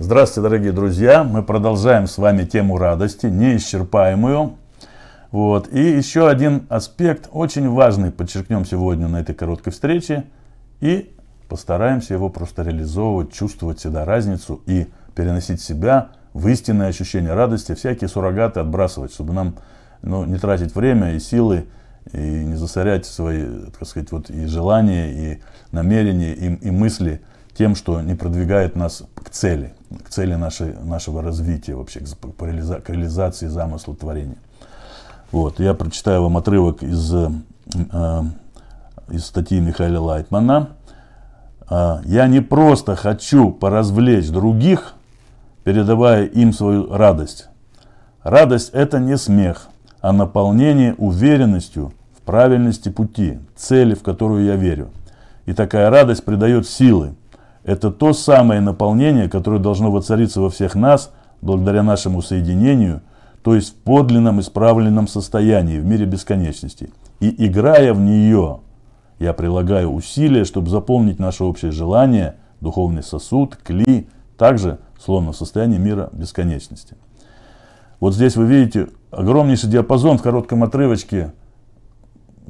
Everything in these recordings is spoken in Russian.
Здравствуйте, дорогие друзья! Мы продолжаем с вами тему радости, неисчерпаемую. Вот. И еще один аспект, очень важный, подчеркнем сегодня на этой короткой встрече. И постараемся его просто реализовывать, чувствовать всегда разницу и переносить себя в истинное ощущение радости, всякие суррогаты отбрасывать, чтобы нам ну, не тратить время и силы, и не засорять свои, так сказать, вот и желания, и намерения, и, и мысли – тем, что не продвигает нас к цели, к цели нашей, нашего развития вообще, к реализации замысла творения. Вот, я прочитаю вам отрывок из, э, э из статьи Михаила Лайтмана. «Э, «Я не просто хочу поразвлечь других, передавая им свою радость. Радость – это не смех, а наполнение уверенностью в правильности пути, цели, в которую я верю. И такая радость придает силы, это то самое наполнение, которое должно воцариться во всех нас, благодаря нашему соединению, то есть в подлинном исправленном состоянии, в мире бесконечности. И играя в нее, я прилагаю усилия, чтобы заполнить наше общее желание, духовный сосуд, кли, также словно в состоянии мира бесконечности. Вот здесь вы видите огромнейший диапазон в коротком отрывочке –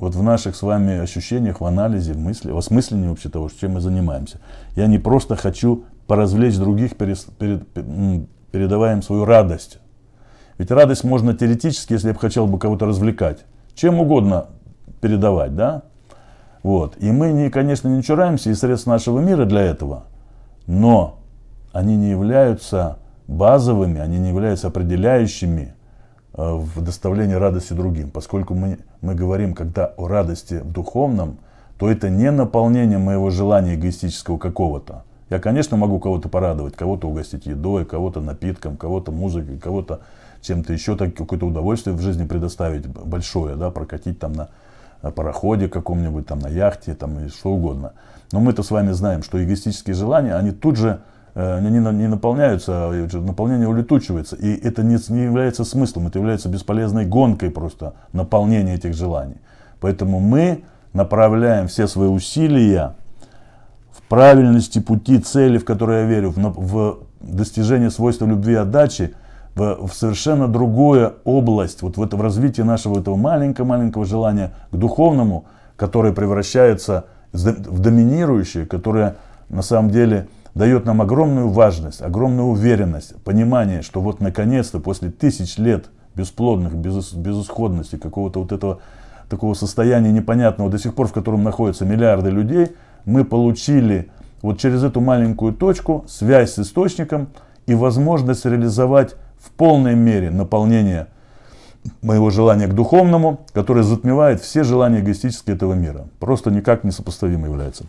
вот в наших с вами ощущениях, в анализе, в мысли, в осмыслении вообще того, чем мы занимаемся. Я не просто хочу поразвлечь других, перес, перед, передавая им свою радость. Ведь радость можно теоретически, если я бы хотел бы кого-то развлекать, чем угодно передавать, да? Вот. И мы, не, конечно, не чураемся и средств нашего мира для этого, но они не являются базовыми, они не являются определяющими э, в доставлении радости другим, поскольку мы мы говорим, когда о радости в духовном, то это не наполнение моего желания эгоистического какого-то. Я, конечно, могу кого-то порадовать, кого-то угостить едой, кого-то напитком, кого-то музыкой, кого-то чем-то еще, так, какое-то удовольствие в жизни предоставить большое, да, прокатить там на э, пароходе каком-нибудь, там на яхте, там и что угодно. Но мы-то с вами знаем, что эгоистические желания, они тут же Э, они не наполняются, а, наполнение улетучивается. И это не, является смыслом, это является бесполезной гонкой просто наполнения этих желаний. Поэтому мы направляем все свои усилия в правильности пути цели, в которые я верю, в, достижение свойства любви и отдачи, в, совершенно другую область, вот в, это, в развитие нашего этого маленького-маленького желания к духовному, которое превращается в доминирующее, которое на самом деле дает нам огромную важность, огромную уверенность, понимание, что вот наконец-то после тысяч лет бесплодных, без, безысходности, какого-то вот этого такого состояния непонятного, до сих пор в котором находятся миллиарды людей, мы получили вот через эту маленькую точку связь с источником и возможность реализовать в полной мере наполнение моего желания к духовному, которое затмевает все желания эгоистические этого мира. Просто никак не сопоставимо является.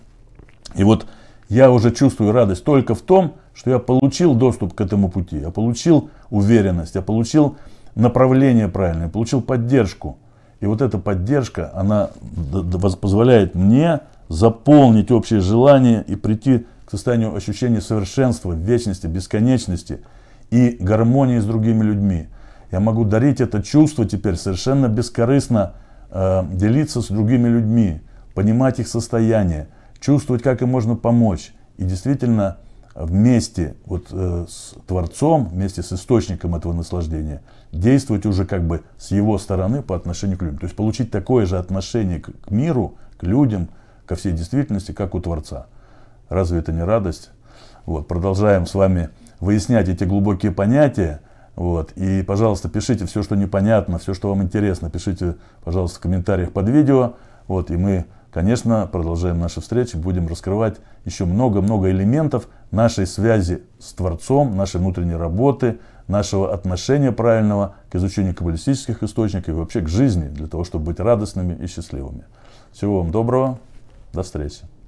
И вот я уже чувствую радость только в том, что я получил доступ к этому пути, я получил уверенность, я получил направление правильное, получил поддержку. И вот эта поддержка, она позволяет мне заполнить общее желание и прийти к состоянию ощущения совершенства, вечности, бесконечности и гармонии с другими людьми. Я могу дарить это чувство теперь совершенно бескорыстно, э, делиться с другими людьми, понимать их состояние – чувствовать, как им можно помочь. И действительно, вместе вот, э, с Творцом, вместе с источником этого наслаждения, действовать уже как бы с его стороны по отношению к людям. То есть получить такое же отношение к миру, к людям, ко всей действительности, как у Творца. Разве это не радость? Вот, продолжаем с вами выяснять эти глубокие понятия. Вот, и, пожалуйста, пишите все, что непонятно, все, что вам интересно, пишите, пожалуйста, в комментариях под видео. Вот, и мы Конечно, продолжаем наши встречи, будем раскрывать еще много-много элементов нашей связи с Творцом, нашей внутренней работы, нашего отношения правильного к изучению каббалистических источников и вообще к жизни, для того, чтобы быть радостными и счастливыми. Всего вам доброго, до встречи.